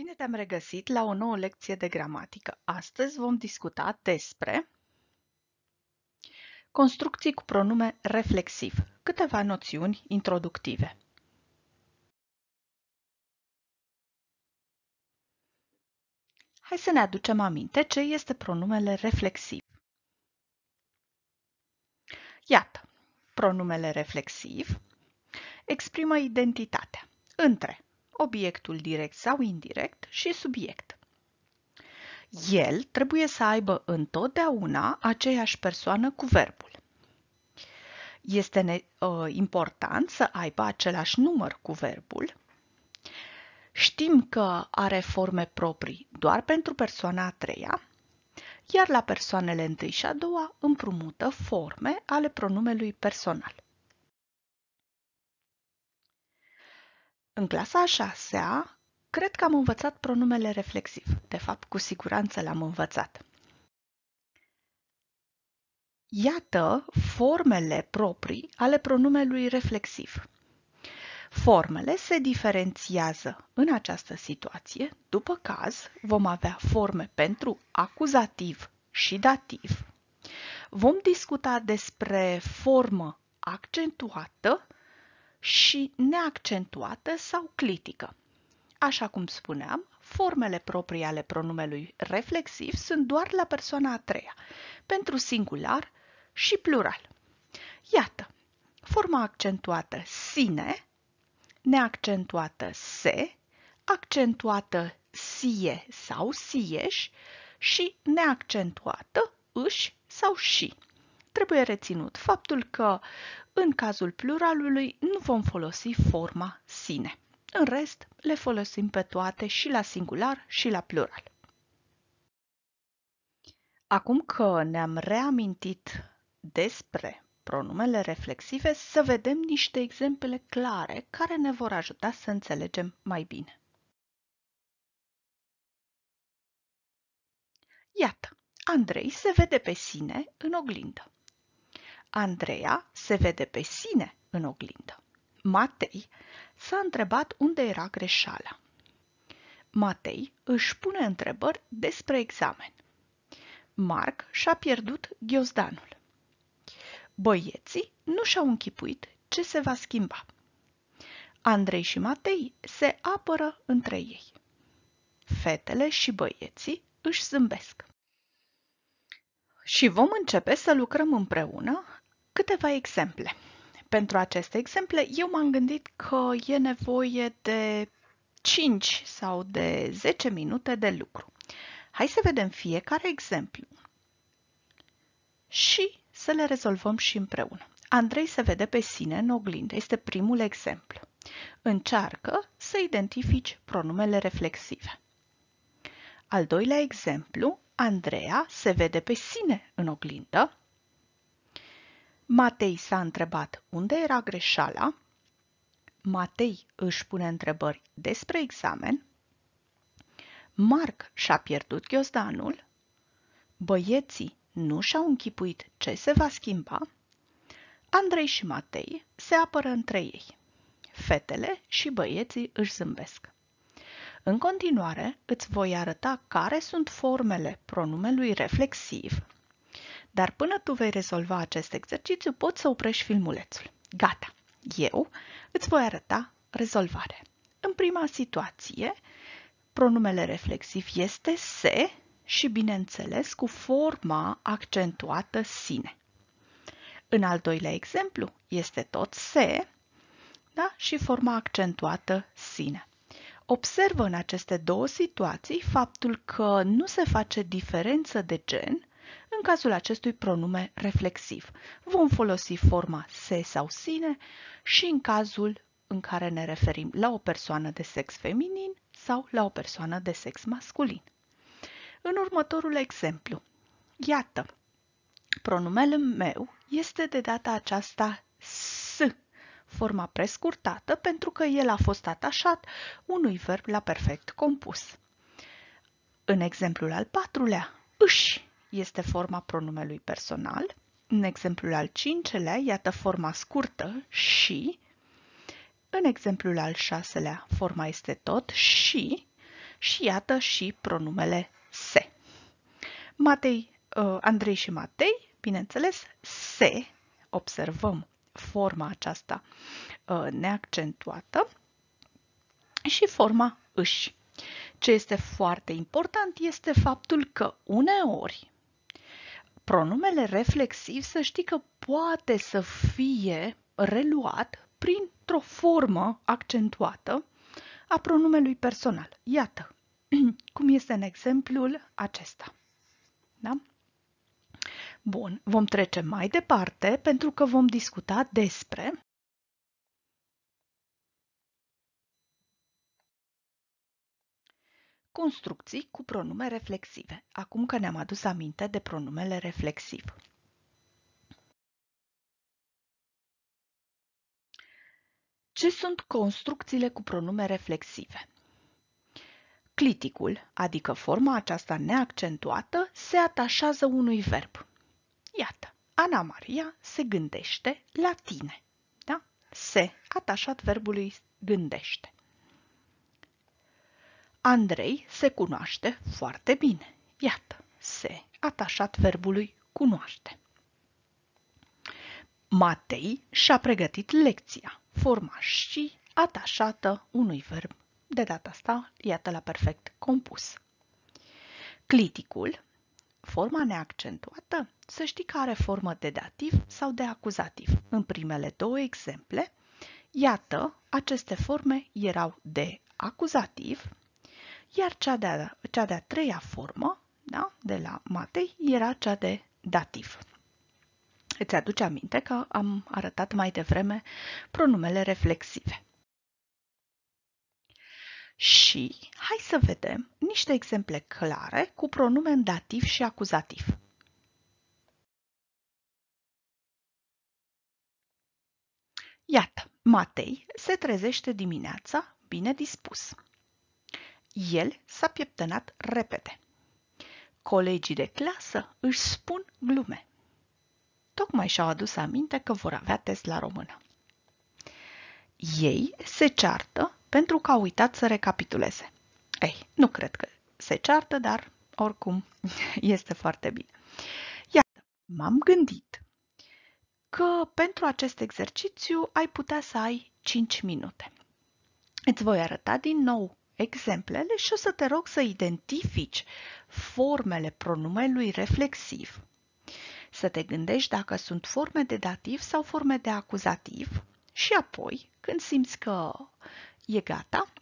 Bine te-am regăsit la o nouă lecție de gramatică. Astăzi vom discuta despre construcții cu pronume reflexiv, câteva noțiuni introductive. Hai să ne aducem aminte ce este pronumele reflexiv. Iată, pronumele reflexiv exprimă identitatea între obiectul direct sau indirect și subiect. El trebuie să aibă întotdeauna aceeași persoană cu verbul. Este ne, uh, important să aibă același număr cu verbul. Știm că are forme proprii doar pentru persoana a treia, iar la persoanele întâi și a doua împrumută forme ale pronumelui personal. În clasa a șasea, cred că am învățat pronumele reflexiv. De fapt, cu siguranță l-am învățat. Iată formele proprii ale pronumelui reflexiv. Formele se diferențiază în această situație, după caz vom avea forme pentru acuzativ și dativ. Vom discuta despre formă accentuată și neaccentuată sau clitică. Așa cum spuneam, formele proprii ale pronumelui reflexiv sunt doar la persoana a treia, pentru singular și plural. Iată, forma accentuată sine, neaccentuată se, accentuată sie sau sieși și neaccentuată își sau și trebuie reținut faptul că în cazul pluralului nu vom folosi forma sine. În rest, le folosim pe toate și la singular și la plural. Acum că ne-am reamintit despre pronumele reflexive, să vedem niște exemple clare care ne vor ajuta să înțelegem mai bine. Iată, Andrei se vede pe sine în oglindă. Andreea se vede pe sine în oglindă. Matei s-a întrebat unde era greșeala. Matei își pune întrebări despre examen. Marc și-a pierdut ghiozdanul. Băieții nu și-au închipuit ce se va schimba. Andrei și Matei se apără între ei. Fetele și băieții își zâmbesc. Și vom începe să lucrăm împreună Câteva exemple. Pentru aceste exemple, eu m-am gândit că e nevoie de 5 sau de 10 minute de lucru. Hai să vedem fiecare exemplu și să le rezolvăm și împreună. Andrei se vede pe sine în oglindă, este primul exemplu. Încearcă să identifici pronumele reflexive. Al doilea exemplu, Andreea se vede pe sine în oglindă Matei s-a întrebat unde era greșeala, Matei își pune întrebări despre examen, Marc și-a pierdut ghiozdanul, băieții nu și-au închipuit ce se va schimba, Andrei și Matei se apără între ei. Fetele și băieții își zâmbesc. În continuare, îți voi arăta care sunt formele pronumelui reflexiv dar până tu vei rezolva acest exercițiu, poți să oprești filmulețul. Gata! Eu îți voi arăta rezolvare. În prima situație, pronumele reflexiv este se și, bineînțeles, cu forma accentuată sine. În al doilea exemplu este tot se da? și forma accentuată sine. Observă în aceste două situații faptul că nu se face diferență de gen în cazul acestui pronume reflexiv, vom folosi forma se sau sine și în cazul în care ne referim la o persoană de sex feminin sau la o persoană de sex masculin. În următorul exemplu, iată, pronumele meu este de data aceasta S, forma prescurtată pentru că el a fost atașat unui verb la perfect compus. În exemplul al patrulea, își este forma pronumelui personal. În exemplul al cincelea, iată forma scurtă și. În exemplul al șaselea, forma este tot și. Și iată și pronumele se. Matei, uh, Andrei și Matei, bineînțeles, se, observăm forma aceasta uh, neaccentuată și forma își. Ce este foarte important este faptul că uneori Pronumele reflexiv să știi că poate să fie reluat printr-o formă accentuată a pronumelui personal. Iată cum este în exemplul acesta. Da? Bun, vom trece mai departe pentru că vom discuta despre Construcții cu pronume reflexive. Acum că ne-am adus aminte de pronumele reflexiv. Ce sunt construcțiile cu pronume reflexive? Cliticul, adică forma aceasta neaccentuată, se atașează unui verb. Iată, Ana Maria se gândește la tine. Da? Se, atașat verbului gândește. Andrei se cunoaște foarte bine. Iată, se atașat verbului cunoaște. Matei și-a pregătit lecția, forma și atașată unui verb. De data asta, iată la perfect compus. Cliticul, forma neaccentuată, să știi că are formă de dativ sau de acuzativ. În primele două exemple, iată, aceste forme erau de acuzativ, iar cea de-a, cea de-a treia formă da, de la Matei era cea de dativ. Îți aduce aminte că am arătat mai devreme pronumele reflexive. Și hai să vedem niște exemple clare cu pronume în dativ și acuzativ. Iată, Matei se trezește dimineața bine dispus. El s-a pieptănat repede. Colegii de clasă își spun glume. Tocmai și-au adus aminte că vor avea test la română. Ei se ceartă pentru că au uitat să recapituleze. Ei, nu cred că se ceartă, dar oricum este foarte bine. Iată, m-am gândit că pentru acest exercițiu ai putea să ai 5 minute. Îți voi arăta din nou exemplele și o să te rog să identifici formele pronumelui reflexiv. Să te gândești dacă sunt forme de dativ sau forme de acuzativ și apoi, când simți că e gata,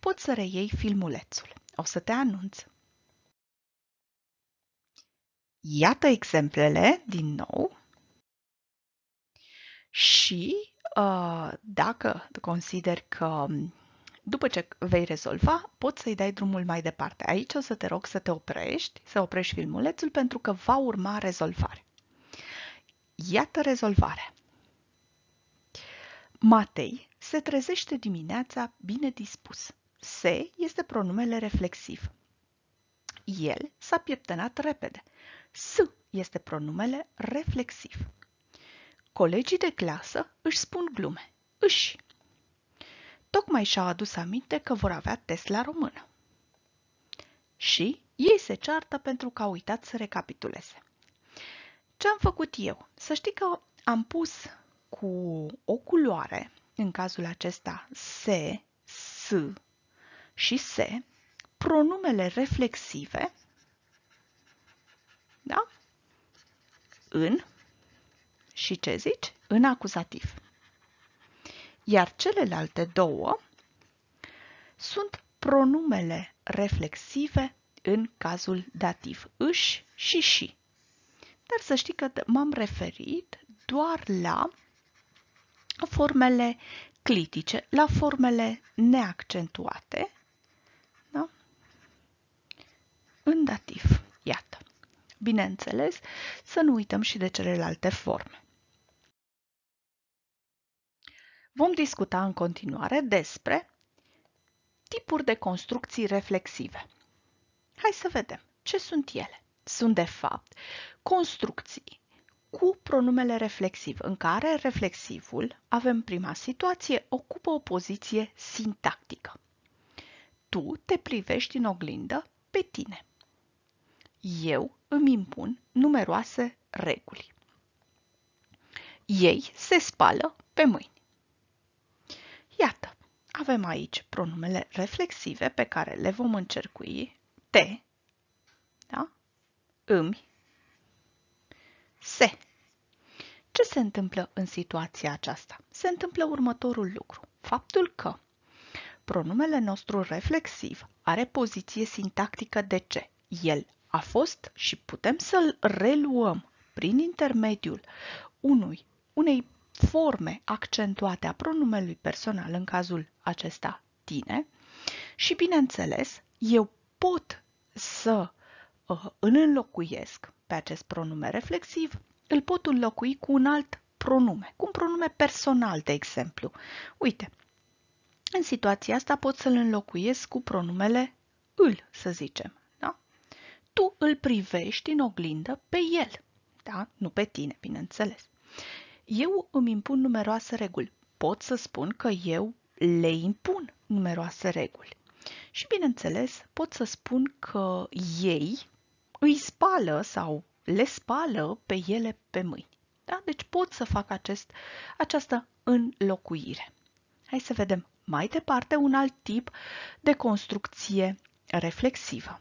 poți să reiei filmulețul. O să te anunț. Iată exemplele din nou și uh, dacă consider că după ce vei rezolva, poți să-i dai drumul mai departe. Aici o să te rog să te oprești, să oprești filmulețul pentru că va urma rezolvare. Iată rezolvare. Matei se trezește dimineața bine dispus. Se este pronumele reflexiv. El s-a pieptănat repede. S este pronumele reflexiv. Colegii de clasă își spun glume. Își tocmai și-au adus aminte că vor avea test la română. Și ei se ceartă pentru că au uitat să recapituleze. Ce am făcut eu? Să știi că am pus cu o culoare, în cazul acesta S, S și S, pronumele reflexive, da? În și ce zici? În acuzativ iar celelalte două sunt pronumele reflexive în cazul dativ își și și. Dar să știi că m-am referit doar la formele clitice, la formele neaccentuate da? în dativ. Iată. Bineînțeles, să nu uităm și de celelalte forme. Vom discuta în continuare despre tipuri de construcții reflexive. Hai să vedem ce sunt ele. Sunt, de fapt, construcții cu pronumele reflexiv, în care reflexivul, avem prima situație, ocupă o poziție sintactică. Tu te privești în oglindă pe tine. Eu îmi impun numeroase reguli. Ei se spală pe mâini. Iată, avem aici pronumele reflexive pe care le vom încercui te, da? îmi, se. Ce se întâmplă în situația aceasta? Se întâmplă următorul lucru. Faptul că pronumele nostru reflexiv are poziție sintactică de ce? El a fost și putem să-l reluăm prin intermediul unui, unei forme accentuate a pronumelui personal, în cazul acesta tine, și bineînțeles, eu pot să uh, îl înlocuiesc pe acest pronume reflexiv, îl pot înlocui cu un alt pronume, cu un pronume personal, de exemplu. Uite, în situația asta pot să-l înlocuiesc cu pronumele îl, să zicem. Da? Tu îl privești în oglindă pe el, da? nu pe tine, bineînțeles. Eu îmi impun numeroase reguli. Pot să spun că eu le impun numeroase reguli. Și, bineînțeles, pot să spun că ei îi spală sau le spală pe ele pe mâini. Da? Deci pot să fac acest, această înlocuire. Hai să vedem mai departe un alt tip de construcție reflexivă.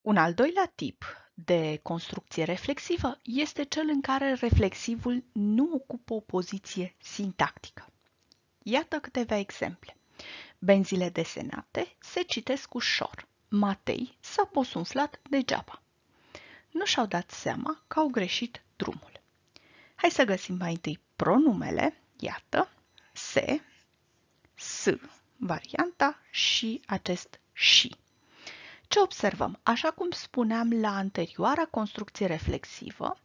Un al doilea tip de construcție reflexivă este cel în care reflexivul nu ocupă o poziție sintactică. Iată câteva exemple. Benzile desenate se citesc ușor. Matei s-a posunflat degeaba. Nu și-au dat seama că au greșit drumul. Hai să găsim mai întâi pronumele. Iată, se, s, varianta și acest și. Ce observăm? Așa cum spuneam la anterioara construcție reflexivă,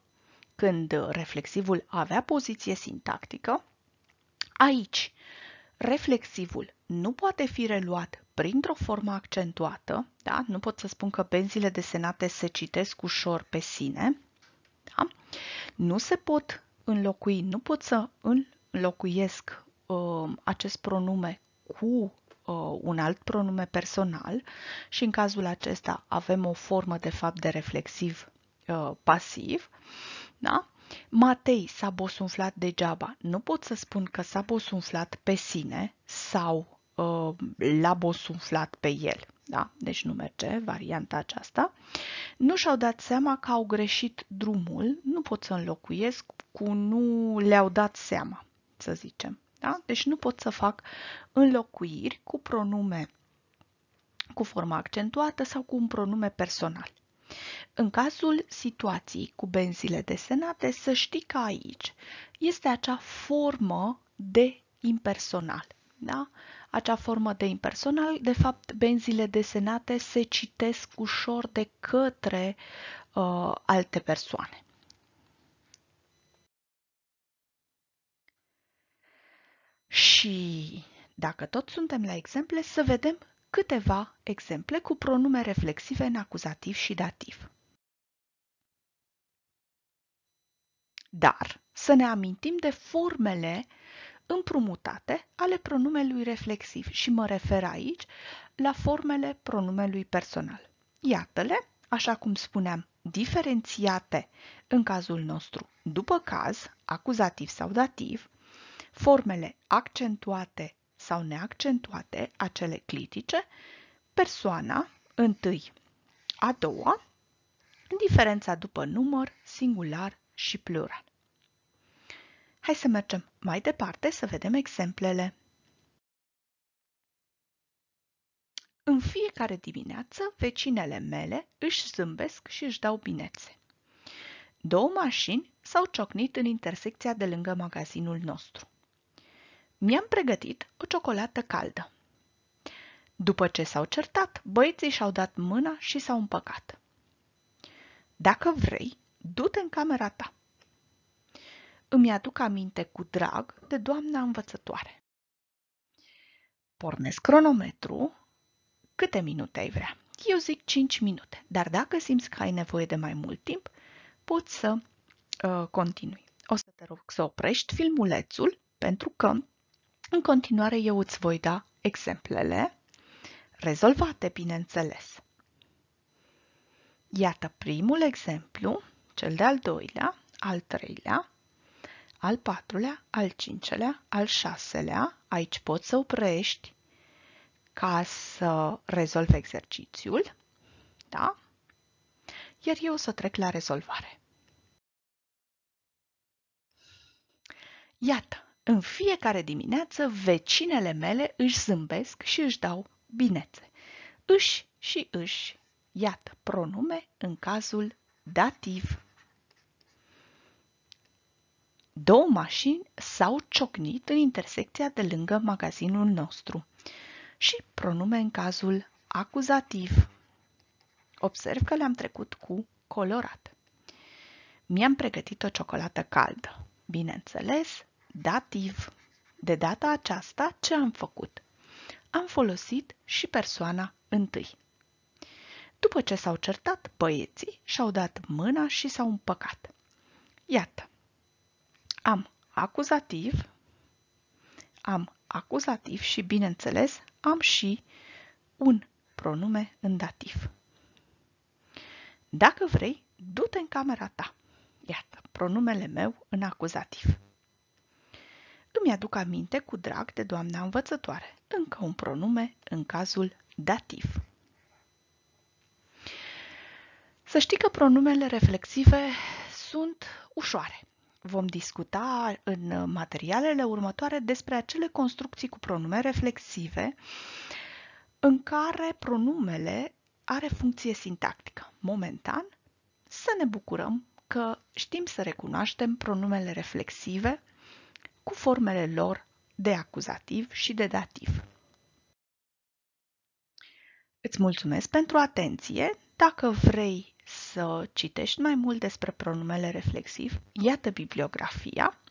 când reflexivul avea poziție sintactică, aici reflexivul nu poate fi reluat printr-o formă accentuată, da? nu pot să spun că benzile desenate se citesc ușor pe sine, da? nu se pot înlocui, nu pot să înlocuiesc uh, acest pronume cu Uh, un alt pronume personal și în cazul acesta avem o formă de fapt de reflexiv uh, pasiv. Da? Matei s-a bosunflat degeaba. Nu pot să spun că s-a bosunflat pe sine sau uh, l-a bosunflat pe el. Da? Deci nu merge varianta aceasta. Nu și-au dat seama că au greșit drumul, nu pot să înlocuiesc cu nu le-au dat seama, să zicem. Da? Deci nu pot să fac înlocuiri cu pronume cu forma accentuată sau cu un pronume personal. În cazul situației cu benzile desenate, să știi că aici este acea formă de impersonal. Da? Acea formă de impersonal, de fapt, benzile desenate se citesc ușor de către uh, alte persoane. Și dacă tot suntem la exemple, să vedem câteva exemple cu pronume reflexive în acuzativ și dativ. Dar să ne amintim de formele împrumutate ale pronumelui reflexiv și mă refer aici la formele pronumelui personal. Iată-le, așa cum spuneam, diferențiate în cazul nostru după caz, acuzativ sau dativ, formele accentuate sau neaccentuate, acele clitice, persoana întâi, a doua, diferența după număr, singular și plural. Hai să mergem mai departe să vedem exemplele. În fiecare dimineață, vecinele mele își zâmbesc și își dau binețe. Două mașini s-au ciocnit în intersecția de lângă magazinul nostru. Mi-am pregătit o ciocolată caldă. După ce s-au certat, băieții și-au dat mâna și s-au împăcat. Dacă vrei, du-te în camera ta. Îmi aduc aminte cu drag de doamna învățătoare. Pornesc cronometru. Câte minute ai vrea? Eu zic 5 minute, dar dacă simți că ai nevoie de mai mult timp, poți să uh, continui. O să te rog să oprești filmulețul pentru că în continuare, eu îți voi da exemplele rezolvate, bineînțeles. Iată primul exemplu, cel de-al doilea, al treilea, al patrulea, al cincelea, al șaselea. Aici poți să oprești ca să rezolvi exercițiul, da? Iar eu o să trec la rezolvare. Iată, în fiecare dimineață, vecinele mele își zâmbesc și își dau binețe. Își și își. Iată pronume în cazul dativ. Două mașini s-au ciocnit în intersecția de lângă magazinul nostru. Și pronume în cazul acuzativ. Observ că le-am trecut cu colorat. Mi-am pregătit o ciocolată caldă. Bineînțeles, dativ. De data aceasta, ce am făcut? Am folosit și persoana întâi. După ce s-au certat, băieții și-au dat mâna și s-au împăcat. Iată, am acuzativ, am acuzativ și, bineînțeles, am și un pronume în dativ. Dacă vrei, du-te în camera ta. Iată, pronumele meu în acuzativ mi-aduc aminte cu drag de doamna învățătoare. Încă un pronume în cazul dativ. Să știi că pronumele reflexive sunt ușoare. Vom discuta în materialele următoare despre acele construcții cu pronume reflexive în care pronumele are funcție sintactică. Momentan, să ne bucurăm că știm să recunoaștem pronumele reflexive cu formele lor de acuzativ și de dativ. Îți mulțumesc pentru atenție. Dacă vrei să citești mai mult despre pronumele reflexiv, iată bibliografia